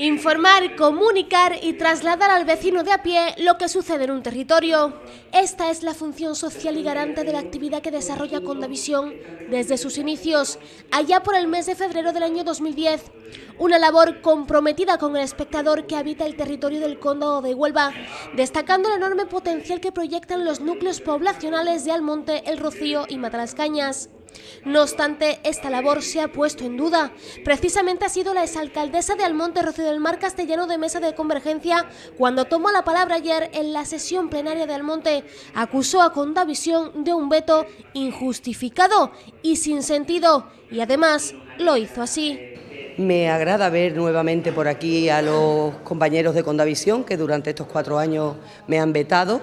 Informar, comunicar y trasladar al vecino de a pie lo que sucede en un territorio. Esta es la función social y garante de la actividad que desarrolla Condavisión desde sus inicios, allá por el mes de febrero del año 2010. Una labor comprometida con el espectador que habita el territorio del Condado de Huelva, destacando el enorme potencial que proyectan los núcleos poblacionales de Almonte, El Rocío y Matalascañas. No obstante, esta labor se ha puesto en duda. Precisamente ha sido la exalcaldesa de Almonte Rocío del Mar Castellano de Mesa de Convergencia cuando tomó la palabra ayer en la sesión plenaria de Almonte. Acusó a Condavisión de un veto injustificado y sin sentido y además lo hizo así. Me agrada ver nuevamente por aquí a los compañeros de Condavisión que durante estos cuatro años me han vetado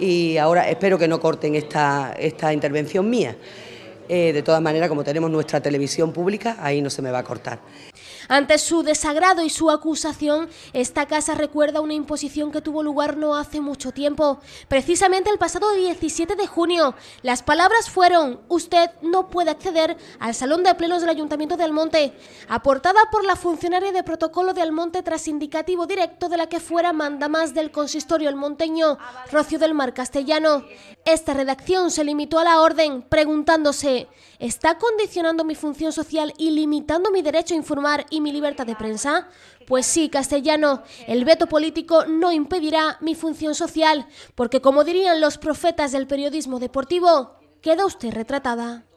y ahora espero que no corten esta, esta intervención mía. Eh, de todas maneras, como tenemos nuestra televisión pública, ahí no se me va a cortar. Ante su desagrado y su acusación, esta casa recuerda una imposición que tuvo lugar no hace mucho tiempo, precisamente el pasado 17 de junio. Las palabras fueron, usted no puede acceder al salón de plenos del Ayuntamiento de Almonte, aportada por la funcionaria de protocolo de Almonte tras indicativo directo de la que fuera mandamás del consistorio almonteño, Rocio del Mar Castellano. Esta redacción se limitó a la orden, preguntándose, ¿está condicionando mi función social y limitando mi derecho a informar mi libertad de prensa? Pues sí, castellano, el veto político no impedirá mi función social, porque como dirían los profetas del periodismo deportivo, queda usted retratada.